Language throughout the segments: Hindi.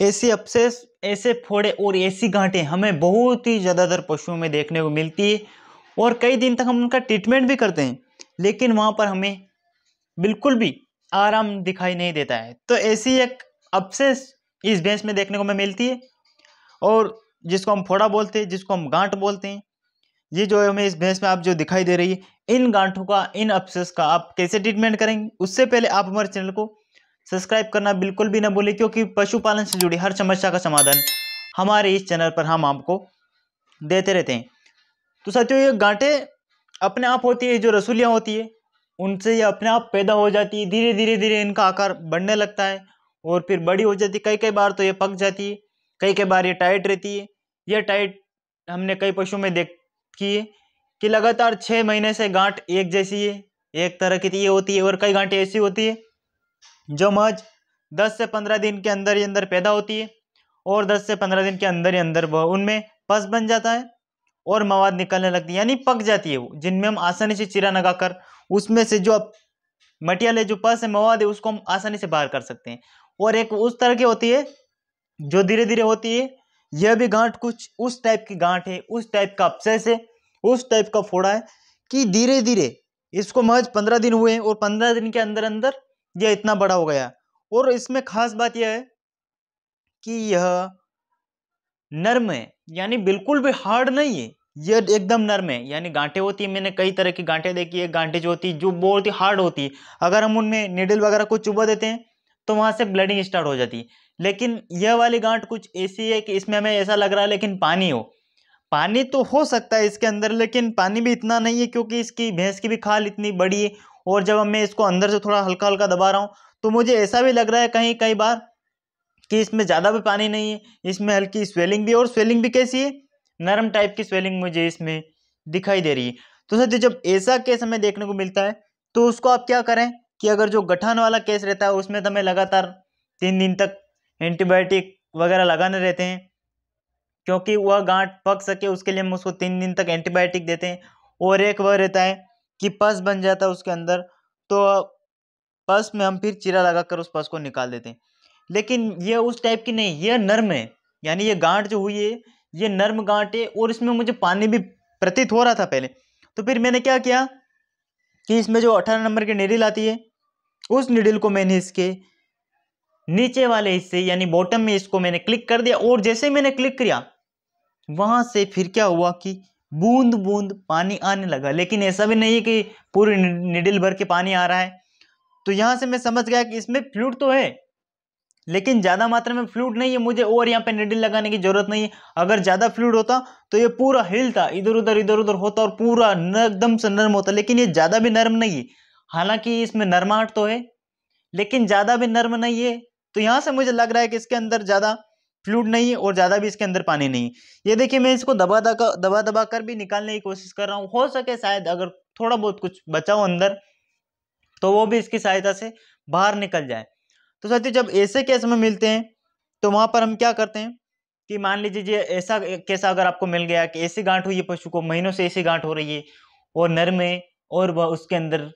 ऐसे अपसेस ऐसे फोड़े और ऐसी गांठें हमें बहुत ही ज़्यादातर पशुओं में देखने को मिलती है और कई दिन तक हम उनका ट्रीटमेंट भी करते हैं लेकिन वहाँ पर हमें बिल्कुल भी आराम दिखाई नहीं देता है तो ऐसी एक अपसेस इस भैंस में देखने को हमें मिलती है और जिसको हम फोड़ा बोलते हैं जिसको हम गांठ बोलते हैं ये जो हमें इस भैंस में आप जो दिखाई दे रही है इन गांठों का इन अपसेस का आप कैसे ट्रीटमेंट करेंगे उससे पहले आप हमारे चैनल को सब्सक्राइब करना बिल्कुल भी ना बोले क्योंकि पशुपालन से जुड़ी हर समस्या का समाधान हमारे इस चैनल पर हम आपको देते रहते हैं तो साथियों ये गांठे अपने आप होती है जो रसूलियाँ होती है उनसे ये अपने आप पैदा हो जाती है धीरे धीरे धीरे इनका आकार बढ़ने लगता है और फिर बड़ी हो जाती है कई कई बार तो ये पक जाती है कई कई बार ये टाइट रहती है ये टाइट हमने कई पशु में देखी है कि लगातार छः महीने से गांठ एक जैसी है एक तरह की तो ये होती है और कई गांठें ऐसी होती है जो मर्ज दस से पंद्रह दिन के अंदर ही अंदर पैदा होती है और दस से पंद्रह दिन के अंदर ही अंदर वह उनमें पस बन जाता है और मवाद निकलने लगती है यानी पक जाती है वो जिनमें हम आसानी से चिरा लगा कर उसमें से जो मटियाल है जो पस है मवाद है उसको हम आसानी से बाहर कर सकते हैं और एक उस तरह की होती है जो धीरे धीरे होती है यह भी गांठ कुछ उस टाइप की गांठ है उस टाइप का अपसेस है उस टाइप का फोड़ा है कि धीरे धीरे इसको महज पंद्रह दिन हुए हैं और पंद्रह दिन के अंदर अंदर यह इतना बड़ा हो गया और इसमें खास बात यह है कि यह नर्म है यानी बिल्कुल भी हार्ड नहीं है यह एकदम नर्म है यानी गांठे होती है मैंने कई तरह की गांठे देखी है गांठे जो होती जो बहुत ही हार्ड होती है अगर हम उनमें निडल वगैरह को चुबा देते हैं तो वहाँ से ब्लडिंग स्टार्ट हो जाती है लेकिन यह वाली गांठ कुछ ऐसी है कि इसमें हमें ऐसा लग रहा है लेकिन पानी हो पानी तो हो सकता है इसके अंदर लेकिन पानी भी इतना नहीं है क्योंकि इसकी भैंस की भी खाल इतनी बड़ी है और जब मैं इसको अंदर से थोड़ा हल्का हल्का दबा रहा हूँ तो मुझे ऐसा भी लग रहा है कहीं कई बार कि इसमें ज़्यादा भी पानी नहीं है इसमें हल्की स्वेलिंग भी और स्वेलिंग भी कैसी है नरम टाइप की स्वेलिंग मुझे इसमें दिखाई दे रही है तो सर जब ऐसा केस हमें देखने को मिलता है तो उसको आप क्या करें कि अगर जो गठन वाला केस रहता है उसमें तो हमें लगातार तीन दिन तक एंटीबायोटिक वगैरह लगाने रहते हैं क्योंकि वह गांठ पक सके उसके लिए हम उसको तीन दिन तक एंटीबायोटिक देते हैं और एक वह रहता है कि पस बन जाता है उसके अंदर तो पस में हम फिर चीरा लगा कर उस पस को निकाल देते हैं लेकिन ये उस टाइप की नहीं ये नर्म है यानी ये गांठ जो हुई है ये नर्म गांठ है और इसमें मुझे पानी भी प्रतीत हो रहा था पहले तो फिर मैंने क्या किया कि इसमें जो अठारह नंबर की निडिल आती है उस निडिल को मैंने इसके नीचे वाले हिस्से यानी बॉटम में इसको मैंने क्लिक कर दिया और जैसे मैंने क्लिक किया वहां से फिर क्या हुआ कि बूंद बूंद पानी आने लगा लेकिन ऐसा भी नहीं है कि पूरी निडिल भर के पानी आ रहा है तो यहाँ से मैं समझ गया कि इसमें फ्लूट तो है लेकिन ज़्यादा मात्रा में फ्लूट नहीं है मुझे और यहाँ पे निडिल लगाने की ज़रूरत नहीं है अगर ज़्यादा फ्लूट होता तो ये पूरा हिलता इधर उधर इधर उधर होता और पूरा एकदम से नर्म होता लेकिन ये ज़्यादा भी नर्म नहीं है हालांकि इसमें नर्माहट तो है लेकिन ज़्यादा भी नर्म नहीं है तो यहाँ से मुझे लग रहा है कि इसके अंदर ज़्यादा फ्लूड नहीं है और ज़्यादा भी इसके अंदर पानी नहीं ये देखिए मैं इसको दबा दबा दबा दबा कर भी निकालने की कोशिश कर रहा हूँ हो सके शायद अगर थोड़ा बहुत कुछ बचाओ अंदर तो वो भी इसकी सहायता से बाहर निकल जाए तो साथियों जब ऐसे केस में मिलते हैं तो वहाँ पर हम क्या करते हैं कि मान लीजिए ऐसा कैसा अगर आपको मिल गया कि ऐसी गांठ हुई है पशु को महीनों से ऐसी गांठ हो रही है और नर्म है और वह उसके अंदर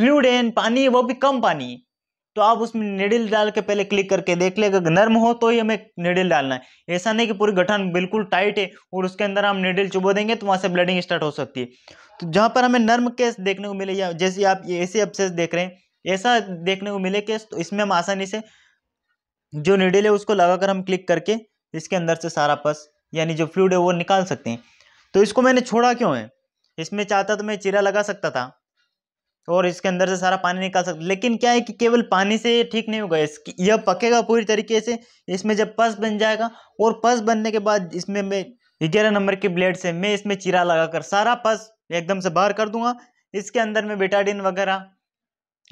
फ्लूड है पानी है वो भी कम पानी है तो आप उसमें निडिल डाल के पहले क्लिक करके देख ले अगर नर्म हो तो ही हमें निडिल डालना है ऐसा नहीं कि पूरी गठन बिल्कुल टाइट है और उसके अंदर हम निडिल चुबो देंगे तो वहाँ से ब्लडिंग स्टार्ट हो सकती है तो जहाँ पर हमें नर्म केस देखने को मिले या जैसे आप ऐसे अपसेस देख रहे हैं ऐसा देखने को मिले केस तो इसमें हम आसानी से जो निडिल है उसको लगाकर हम क्लिक करके इसके अंदर से सारा पस यानी जो फ्लूड है वो निकाल सकते हैं तो इसको मैंने छोड़ा क्यों है इसमें चाहता तो मैं चीरा लगा सकता था और इसके अंदर से सारा पानी निकाल सकते लेकिन क्या है कि केवल पानी से ये ठीक नहीं होगा इसकी यह पकेगा पूरी तरीके से इसमें जब पस बन जाएगा और पस बनने के बाद इसमें मैं ग्यारह नंबर की ब्लेड से मैं इसमें चिरा लगाकर सारा पस एकदम से बाहर कर दूंगा इसके अंदर में बेटाडिन वगैरह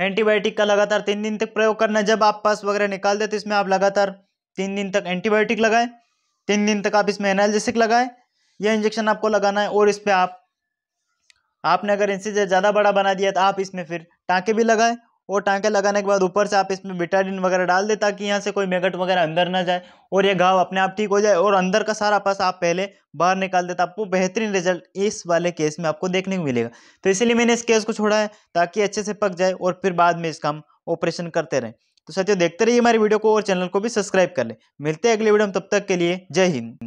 एंटीबायोटिक का लगातार तीन दिन तक प्रयोग करना जब आप पस वगैरह निकाल दे तो इसमें आप लगातार तीन दिन तक एंटीबायोटिक लगाएं तीन दिन तक आप इसमें एनालिसिक लगाएं यह इंजेक्शन आपको लगाना है और इस पर आप आपने अगर इनसे ज़्यादा बड़ा बना दिया तो आप इसमें फिर टाँके भी लगाएं और टाँके लगाने के बाद ऊपर से आप इसमें विटामिन वगैरह डाल दें ताकि यहाँ से कोई मेगट वगैरह अंदर ना जाए और ये घाव अपने आप ठीक हो जाए और अंदर का सारा पस आप पहले बाहर निकाल देता आपको बेहतरीन रिजल्ट इस वाले केस में आपको देखने को मिलेगा तो इसीलिए मैंने इस केस को छोड़ा है ताकि अच्छे से पक जाए और फिर बाद में इसका हम ऑपरेशन करते रहें तो साथियों देखते रहिए हमारी वीडियो को और चैनल को भी सब्सक्राइब कर लें मिलते हैं अगले वीडियो में तब तक के लिए जय हिंद